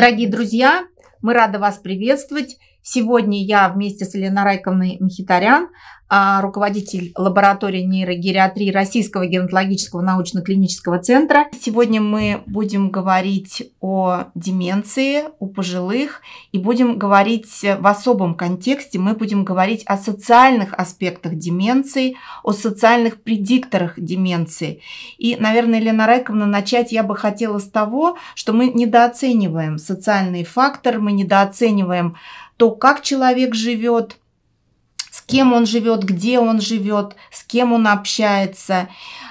Дорогие друзья, мы рады вас приветствовать. Сегодня я вместе с Еленой Райковной Мхитарян, а, руководитель лаборатории нейрогериатрии Российского геронтологического научно-клинического центра. Сегодня мы будем говорить о деменции у пожилых и будем говорить в особом контексте. Мы будем говорить о социальных аспектах деменции, о социальных предикторах деменции. И, наверное, Елена Райковна, начать я бы хотела с того, что мы недооцениваем социальный фактор, мы недооцениваем то, как человек живет, с кем он живет, где он живет, с кем он общается.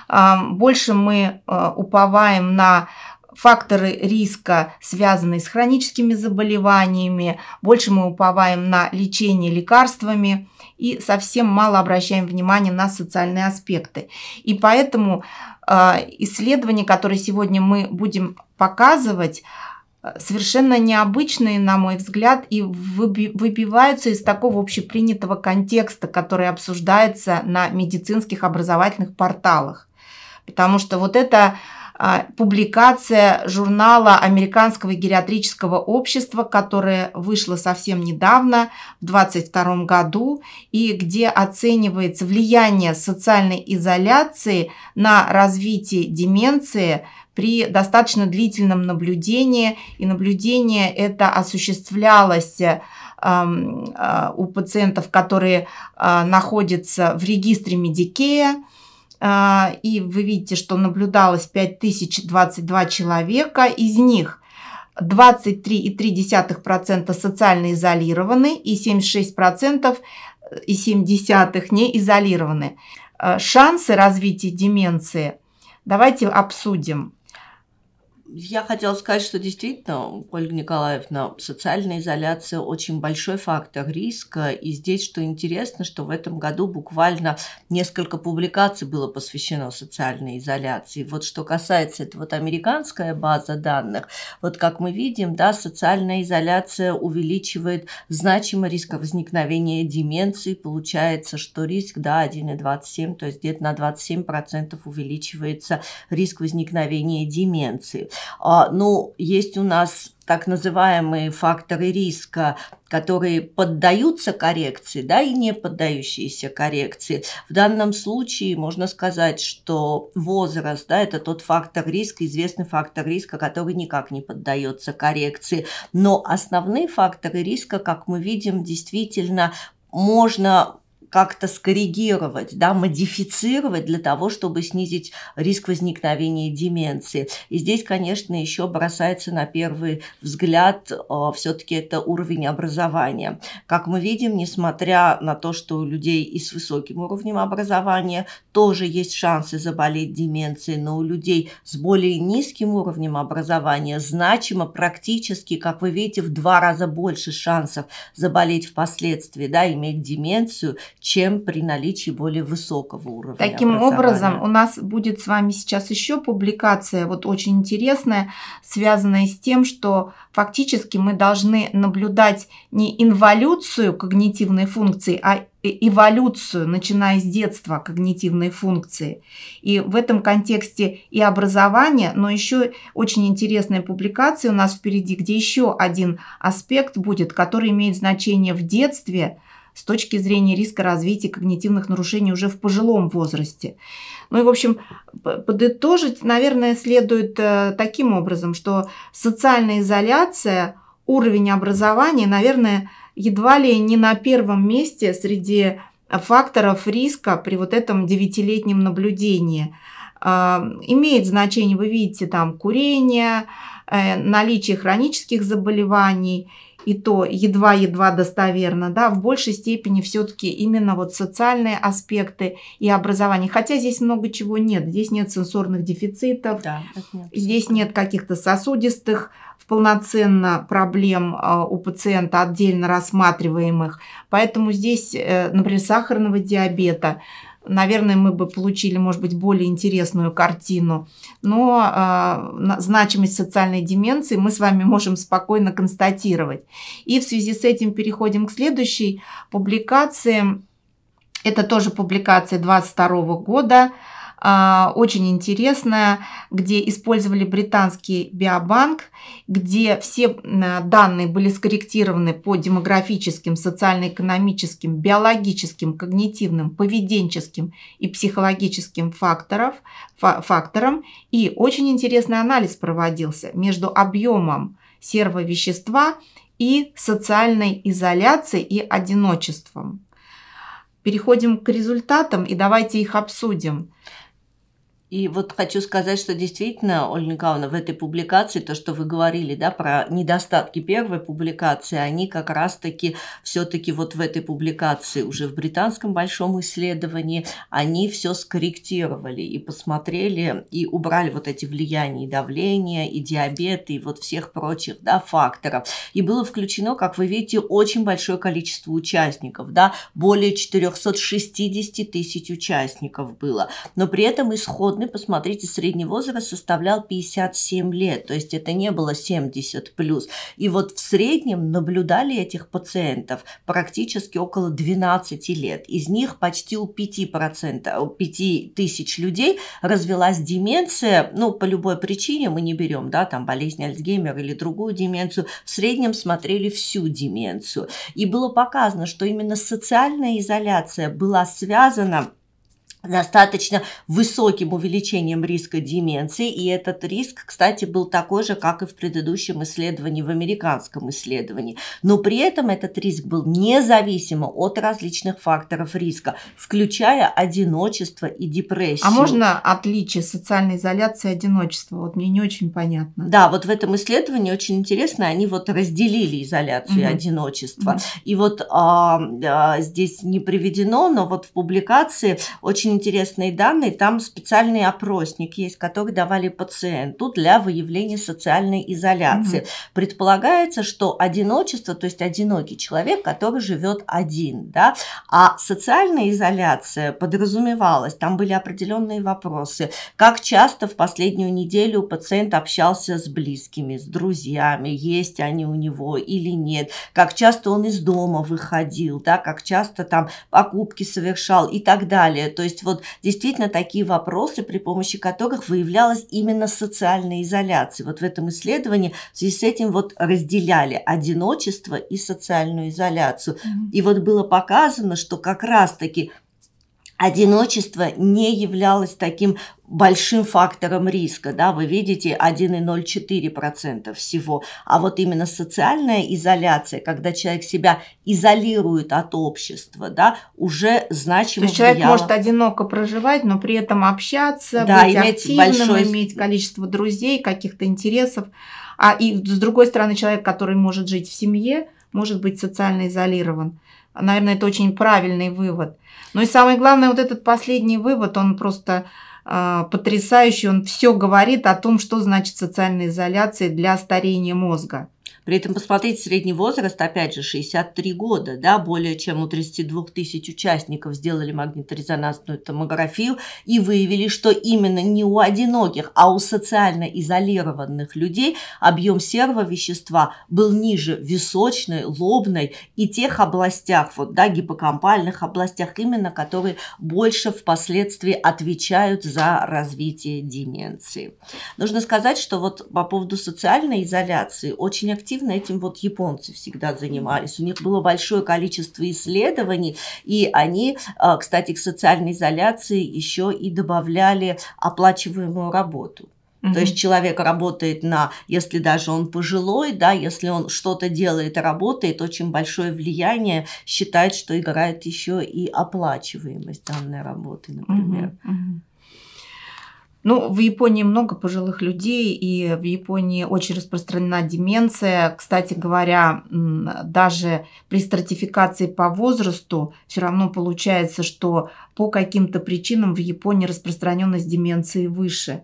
А, больше мы а, уповаем на факторы риска, связанные с хроническими заболеваниями, больше мы уповаем на лечение лекарствами и совсем мало обращаем внимание на социальные аспекты. И поэтому а, исследование, которое сегодня мы будем показывать, совершенно необычные, на мой взгляд, и выбиваются из такого общепринятого контекста, который обсуждается на медицинских образовательных порталах. Потому что вот это а, публикация журнала Американского гериатрического общества, которая вышла совсем недавно, в 2022 году, и где оценивается влияние социальной изоляции на развитие деменции, при достаточно длительном наблюдении. И наблюдение это осуществлялось эм, э, у пациентов, которые э, находятся в регистре Медикея. Э, и вы видите, что наблюдалось 5022 человека, из них 23,3% социально изолированы и 76% и 70 не изолированы. Шансы развития деменции давайте обсудим. Я хотела сказать, что действительно, Ольга Николаевна, социальная изоляция очень большой фактор риска. И здесь, что интересно, что в этом году буквально несколько публикаций было посвящено социальной изоляции. Вот что касается, это вот американская база данных, вот как мы видим, да, социальная изоляция увеличивает значимо риск возникновения деменции. Получается, что риск, да, 1,27, то есть где-то на 27% увеличивается риск возникновения деменции. А, ну, есть у нас так называемые факторы риска, которые поддаются коррекции, да, и не поддающиеся коррекции. В данном случае можно сказать, что возраст, да, это тот фактор риска, известный фактор риска, который никак не поддается коррекции. Но основные факторы риска, как мы видим, действительно можно как-то скоррегировать, да, модифицировать для того, чтобы снизить риск возникновения деменции. И здесь, конечно, еще бросается на первый взгляд э, все-таки это уровень образования. Как мы видим, несмотря на то, что у людей и с высоким уровнем образования тоже есть шансы заболеть деменцией, но у людей с более низким уровнем образования значимо практически, как вы видите, в два раза больше шансов заболеть впоследствии, да, иметь деменцию, чем при наличии более высокого уровня. Таким образом, у нас будет с вами сейчас еще публикация, вот очень интересная, связанная с тем, что фактически мы должны наблюдать не инволюцию когнитивной функции, а э, эволюцию, начиная с детства когнитивной функции. И в этом контексте и образование, но еще очень интересная публикация у нас впереди, где еще один аспект будет, который имеет значение в детстве – с точки зрения риска развития когнитивных нарушений уже в пожилом возрасте. Ну и, в общем, подытожить, наверное, следует э, таким образом, что социальная изоляция, уровень образования, наверное, едва ли не на первом месте среди факторов риска при вот этом девятилетнем наблюдении. Э, имеет значение, вы видите, там курение, э, наличие хронических заболеваний – и то едва-едва достоверно, да, в большей степени все-таки именно вот социальные аспекты и образование. Хотя здесь много чего нет, здесь нет сенсорных дефицитов, да, нет. здесь нет каких-то сосудистых полноценно проблем а, у пациента отдельно рассматриваемых. Поэтому здесь, э, например, сахарного диабета – наверное, мы бы получили, может быть, более интересную картину. Но э, значимость социальной деменции мы с вами можем спокойно констатировать. И в связи с этим переходим к следующей публикации. Это тоже публикация 22 года. А, очень интересная, где использовали британский биобанк, где все данные были скорректированы по демографическим, социально-экономическим, биологическим, когнитивным, поведенческим и психологическим факторов, факторам. И очень интересный анализ проводился между объемом серого вещества и социальной изоляцией и одиночеством. Переходим к результатам и давайте их обсудим. И вот хочу сказать, что действительно, Ольга Николаевна, в этой публикации, то, что вы говорили, да, про недостатки первой публикации, они как раз-таки все-таки вот в этой публикации, уже в британском большом исследовании, они все скорректировали и посмотрели, и убрали вот эти влияния и давления, и диабет, и вот всех прочих, да, факторов. И было включено, как вы видите, очень большое количество участников, да, более 460 тысяч участников было. Но при этом исход должны посмотрите средний возраст составлял 57 лет, то есть это не было 70 плюс. И вот в среднем наблюдали этих пациентов практически около 12 лет. Из них почти у 5%, 5 тысяч людей развелась деменция, ну, по любой причине мы не берем, да, там, болезнь Альцгеймера или другую деменцию, в среднем смотрели всю деменцию. И было показано, что именно социальная изоляция была связана достаточно высоким увеличением риска деменции. И этот риск, кстати, был такой же, как и в предыдущем исследовании, в американском исследовании. Но при этом этот риск был независимо от различных факторов риска, включая одиночество и депрессию. А можно отличие социальной изоляции и одиночества? Вот мне не очень понятно. Да, вот в этом исследовании очень интересно, они вот разделили изоляцию угу. и одиночество. Угу. И вот а, а, здесь не приведено, но вот в публикации очень интересные данные. Там специальный опросник есть, который давали пациенту для выявления социальной изоляции. Угу. Предполагается, что одиночество, то есть одинокий человек, который живет один, да, а социальная изоляция подразумевалась. Там были определенные вопросы. Как часто в последнюю неделю пациент общался с близкими, с друзьями, есть они у него или нет, как часто он из дома выходил, да, как часто там покупки совершал и так далее. То есть вот действительно такие вопросы, при помощи которых выявлялась именно социальная изоляция. Вот в этом исследовании в связи с этим вот разделяли одиночество и социальную изоляцию. Mm-hmm. И вот было показано, что как раз-таки одиночество не являлось таким большим фактором риска, да, вы видите 1,04% всего, а вот именно социальная изоляция, когда человек себя изолирует от общества, да, уже значимо То есть человек может одиноко проживать, но при этом общаться, да, быть иметь активным, большое... иметь количество друзей, каких-то интересов, а и с другой стороны человек, который может жить в семье, может быть социально изолирован. Наверное, это очень правильный вывод. Ну и самое главное, вот этот последний вывод, он просто э, потрясающий, он все говорит о том, что значит социальная изоляция для старения мозга. При этом посмотрите средний возраст, опять же, 63 года, да, более чем у 32 тысяч участников сделали магниторезонансную томографию и выявили, что именно не у одиноких, а у социально изолированных людей объем серого вещества был ниже височной, лобной и тех областях, вот, да, гипокампальных областях именно, которые больше впоследствии отвечают за развитие деменции. Нужно сказать, что вот по поводу социальной изоляции очень активно активно этим вот японцы всегда занимались. У них было большое количество исследований, и они, а, кстати, к социальной изоляции еще и добавляли оплачиваемую работу. Mm-hmm. То есть человек работает на, если даже он пожилой, да, если он что-то делает, работает, очень большое влияние считает, что играет еще и оплачиваемость данной работы, например. Mm-hmm. Mm-hmm. Ну, в Японии много пожилых людей, и в Японии очень распространена деменция. Кстати говоря, даже при стратификации по возрасту все равно получается, что по каким-то причинам в Японии распространенность деменции выше.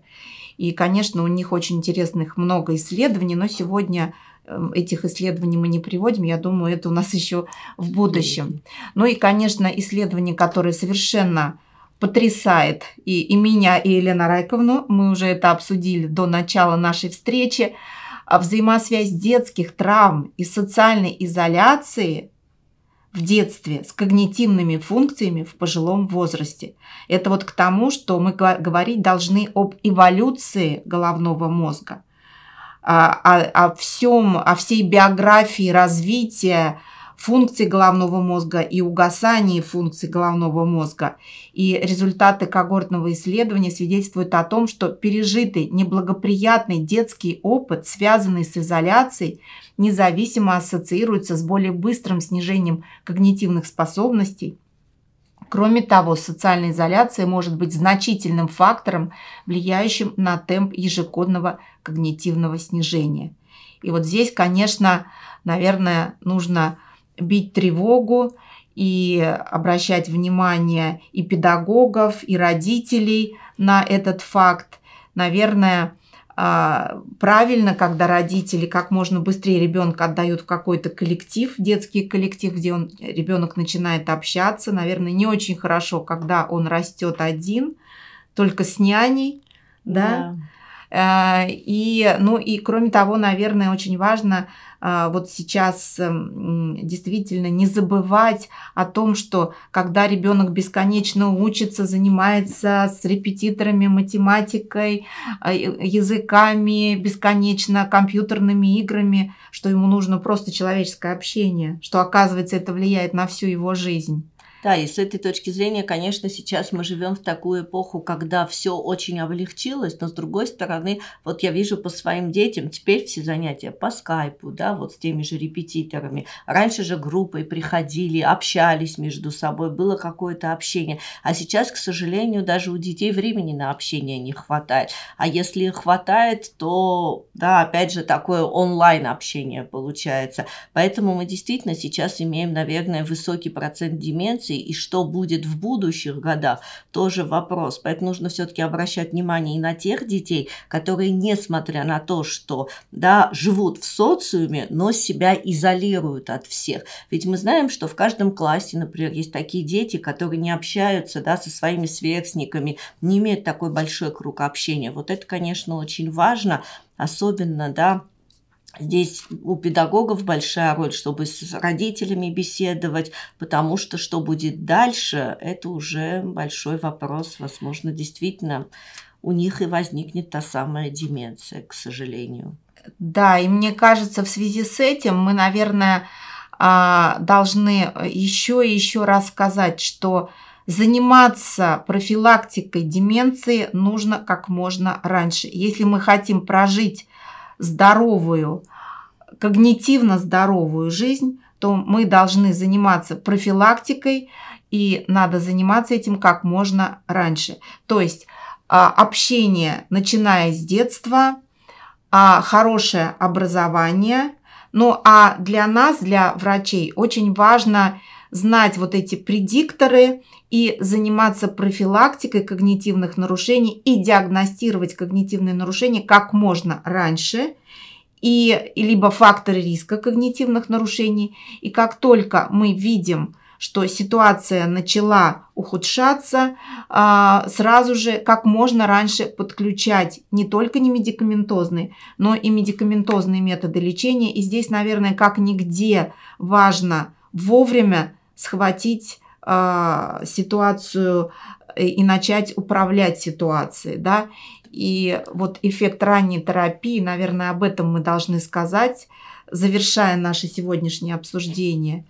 И, конечно, у них очень интересных много исследований, но сегодня эм, этих исследований мы не приводим. Я думаю, это у нас еще в будущем. Ну и, конечно, исследования, которые совершенно потрясает и, и меня, и Елена Райковну. Мы уже это обсудили до начала нашей встречи. А взаимосвязь детских травм и социальной изоляции в детстве с когнитивными функциями в пожилом возрасте. Это вот к тому, что мы говорить должны об эволюции головного мозга, а, а, о, о, о всем, о всей биографии развития, функций головного мозга и угасании функций головного мозга. И результаты когортного исследования свидетельствуют о том, что пережитый неблагоприятный детский опыт, связанный с изоляцией, независимо ассоциируется с более быстрым снижением когнитивных способностей, Кроме того, социальная изоляция может быть значительным фактором, влияющим на темп ежегодного когнитивного снижения. И вот здесь, конечно, наверное, нужно бить тревогу и обращать внимание и педагогов, и родителей на этот факт. Наверное, а, правильно, когда родители как можно быстрее ребенка отдают в какой-то коллектив, детский коллектив, где он, ребенок начинает общаться. Наверное, не очень хорошо, когда он растет один, только с няней, да. да. Э, и, ну и кроме того, наверное, очень важно а, вот сейчас эм, действительно не забывать о том, что когда ребенок бесконечно учится, занимается с репетиторами, математикой, а, языками, бесконечно компьютерными играми, что ему нужно просто человеческое общение, что оказывается это влияет на всю его жизнь. Да, и с этой точки зрения, конечно, сейчас мы живем в такую эпоху, когда все очень облегчилось, но с другой стороны, вот я вижу по своим детям, теперь все занятия по скайпу, да, вот с теми же репетиторами. Раньше же группой приходили, общались между собой, было какое-то общение. А сейчас, к сожалению, даже у детей времени на общение не хватает. А если хватает, то, да, опять же, такое онлайн общение получается. Поэтому мы действительно сейчас имеем, наверное, высокий процент деменции, инфляции и что будет в будущих годах, тоже вопрос. Поэтому нужно все-таки обращать внимание и на тех детей, которые, несмотря на то, что да, живут в социуме, но себя изолируют от всех. Ведь мы знаем, что в каждом классе, например, есть такие дети, которые не общаются да, со своими сверстниками, не имеют такой большой круг общения. Вот это, конечно, очень важно, особенно, да, Здесь у педагогов большая роль, чтобы с родителями беседовать, потому что что будет дальше, это уже большой вопрос. Возможно, действительно у них и возникнет та самая деменция, к сожалению. Да, и мне кажется, в связи с этим мы, наверное, а, должны еще и еще раз сказать, что заниматься профилактикой деменции нужно как можно раньше. Если мы хотим прожить здоровую, когнитивно здоровую жизнь, то мы должны заниматься профилактикой и надо заниматься этим как можно раньше. То есть а, общение, начиная с детства, а, хорошее образование. Ну а для нас, для врачей, очень важно – знать вот эти предикторы и заниматься профилактикой когнитивных нарушений и диагностировать когнитивные нарушения как можно раньше и, либо факторы риска когнитивных нарушений. И как только мы видим, что ситуация начала ухудшаться, а, сразу же как можно раньше подключать не только не медикаментозные, но и медикаментозные методы лечения. И здесь, наверное, как нигде важно вовремя схватить а, э, ситуацию и начать управлять ситуацией, да. И вот эффект ранней терапии, наверное, об этом мы должны сказать, завершая наше сегодняшнее обсуждение.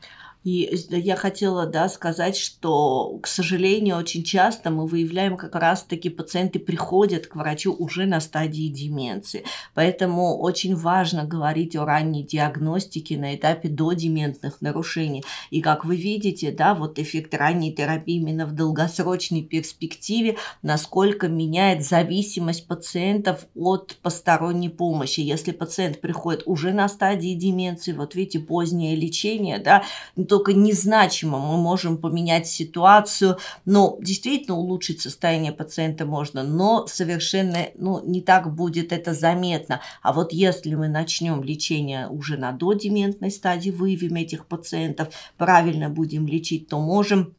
И я хотела да, сказать, что, к сожалению, очень часто мы выявляем как раз-таки пациенты приходят к врачу уже на стадии деменции. Поэтому очень важно говорить о ранней диагностике на этапе до додементных нарушений. И как вы видите, да, вот эффект ранней терапии именно в долгосрочной перспективе, насколько меняет зависимость пациентов от посторонней помощи. Если пациент приходит уже на стадии деменции, вот видите, позднее лечение, да, то только незначимо мы можем поменять ситуацию, но действительно улучшить состояние пациента можно, но совершенно ну, не так будет это заметно. А вот если мы начнем лечение уже на додементной стадии, выявим этих пациентов, правильно будем лечить, то можем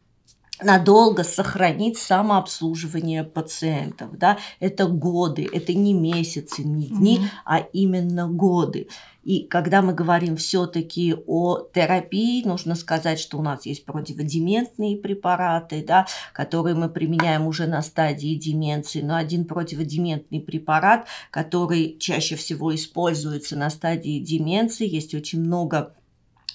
надолго сохранить самообслуживание пациентов. Да? Это годы, это не месяцы, не дни, угу. а именно годы. И когда мы говорим все-таки о терапии, нужно сказать, что у нас есть противодементные препараты, да, которые мы применяем уже на стадии деменции. Но один противодементный препарат, который чаще всего используется на стадии деменции, есть очень много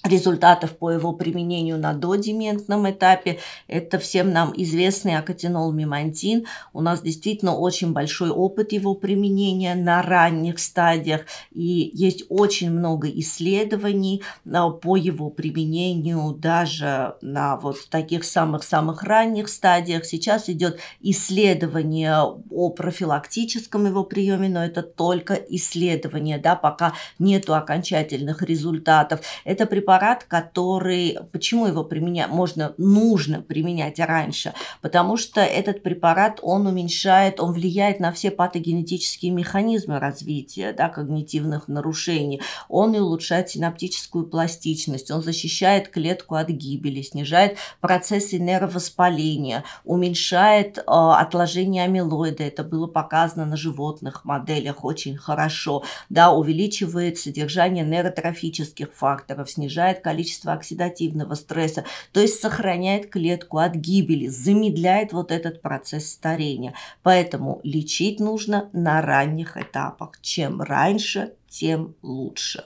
результатов по его применению на додементном этапе. Это всем нам известный акатинол мимантин. У нас действительно очень большой опыт его применения на ранних стадиях. И есть очень много исследований а, по его применению даже на вот таких самых-самых ранних стадиях. Сейчас идет исследование о профилактическом его приеме, но это только исследование, да, пока нету окончательных результатов. Это препарат препарат, который, почему его применять, можно, нужно применять раньше, потому что этот препарат, он уменьшает, он влияет на все патогенетические механизмы развития, да, когнитивных нарушений, он улучшает синаптическую пластичность, он защищает клетку от гибели, снижает процессы нервоспаления уменьшает э, отложение амилоида, это было показано на животных моделях очень хорошо, да, увеличивает содержание нейротрофических факторов, снижает снижает количество оксидативного стресса, то есть сохраняет клетку от гибели, замедляет вот этот процесс старения. Поэтому лечить нужно на ранних этапах. Чем раньше, тем лучше.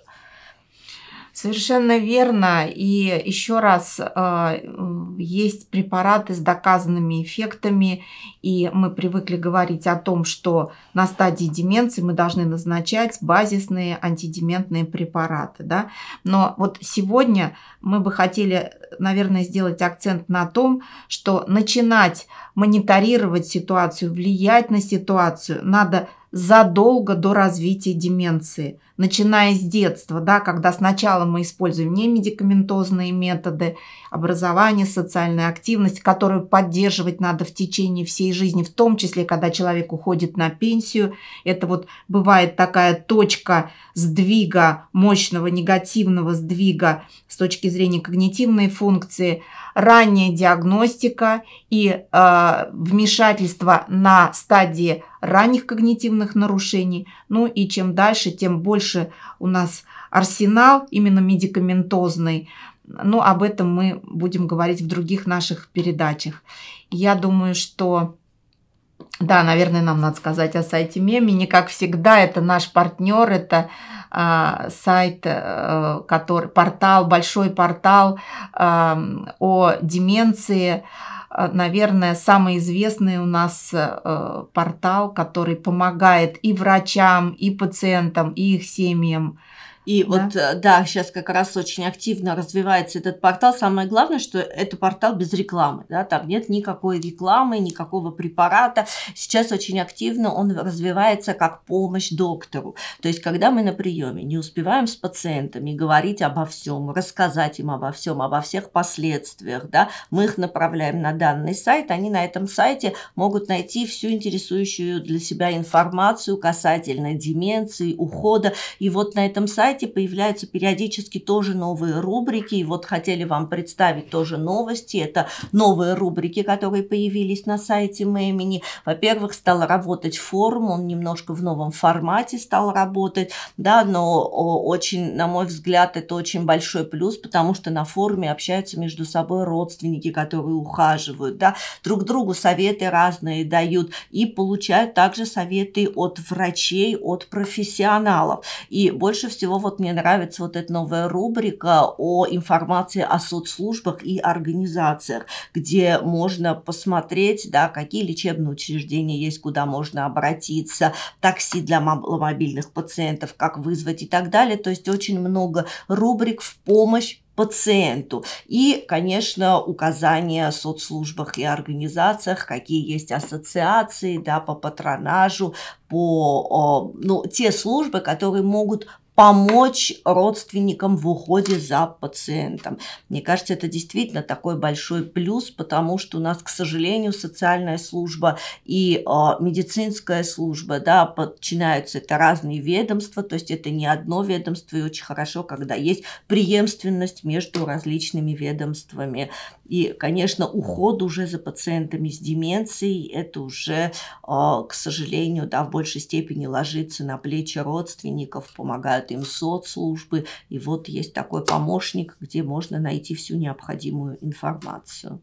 Совершенно верно. И еще раз, э, есть препараты с доказанными эффектами, и мы привыкли говорить о том, что на стадии деменции мы должны назначать базисные антидементные препараты. Да? Но вот сегодня мы бы хотели, наверное, сделать акцент на том, что начинать мониторировать ситуацию, влиять на ситуацию надо – задолго до развития деменции, начиная с детства, да, когда сначала мы используем не медикаментозные методы, образование, социальная активность, которую поддерживать надо в течение всей жизни, в том числе, когда человек уходит на пенсию. Это вот бывает такая точка сдвига, мощного негативного сдвига с точки зрения когнитивной функции – ранняя диагностика и э, вмешательство на стадии ранних когнитивных нарушений. Ну и чем дальше, тем больше у нас арсенал именно медикаментозный. Но ну, об этом мы будем говорить в других наших передачах. Я думаю, что да, наверное, нам надо сказать о сайте Мемини. Как всегда, это наш партнер, это э, сайт, э, который, портал, большой портал э, о деменции. Э, наверное, самый известный у нас э, портал, который помогает и врачам, и пациентам, и их семьям и да. вот, э, да, сейчас как раз очень активно развивается этот портал. Самое главное, что это портал без рекламы, да, там нет никакой рекламы, никакого препарата. Сейчас очень активно он развивается как помощь доктору. То есть, когда мы на приеме не успеваем с пациентами говорить обо всем, рассказать им обо всем, обо всех последствиях, да, мы их направляем на данный сайт, они на этом сайте могут найти всю интересующую для себя информацию касательно деменции, ухода. И вот на этом сайте сайте появляются периодически тоже новые рубрики. И вот хотели вам представить тоже новости. Это новые рубрики, которые появились на сайте Мэмини. Во-первых, стал работать форум, он немножко в новом формате стал работать, да, но очень, на мой взгляд, это очень большой плюс, потому что на форуме общаются между собой родственники, которые ухаживают, да, друг другу советы разные дают и получают также советы от врачей, от профессионалов. И больше всего вот мне нравится вот эта новая рубрика о информации о соцслужбах и организациях, где можно посмотреть, да, какие лечебные учреждения есть, куда можно обратиться, такси для мобильных пациентов, как вызвать и так далее. То есть очень много рубрик в помощь пациенту. И, конечно, указания о соцслужбах и организациях, какие есть ассоциации да, по патронажу, по, ну, те службы, которые могут помочь родственникам в уходе за пациентом. Мне кажется, это действительно такой большой плюс, потому что у нас, к сожалению, социальная служба и э, медицинская служба, да, подчиняются это разные ведомства, то есть это не одно ведомство, и очень хорошо, когда есть преемственность между различными ведомствами. И, конечно, уход уже за пациентами с деменцией, это уже, а, к сожалению, да, в большей степени ложится на плечи родственников, помогают им соцслужбы. И вот есть такой помощник, где можно найти всю необходимую информацию.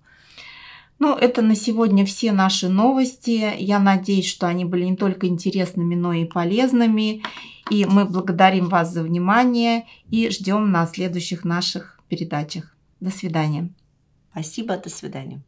Ну, это на сегодня все наши новости. Я надеюсь, что они были не только интересными, но и полезными. И мы благодарим вас за внимание и ждем на следующих наших передачах. До свидания. Спасибо, до свидания.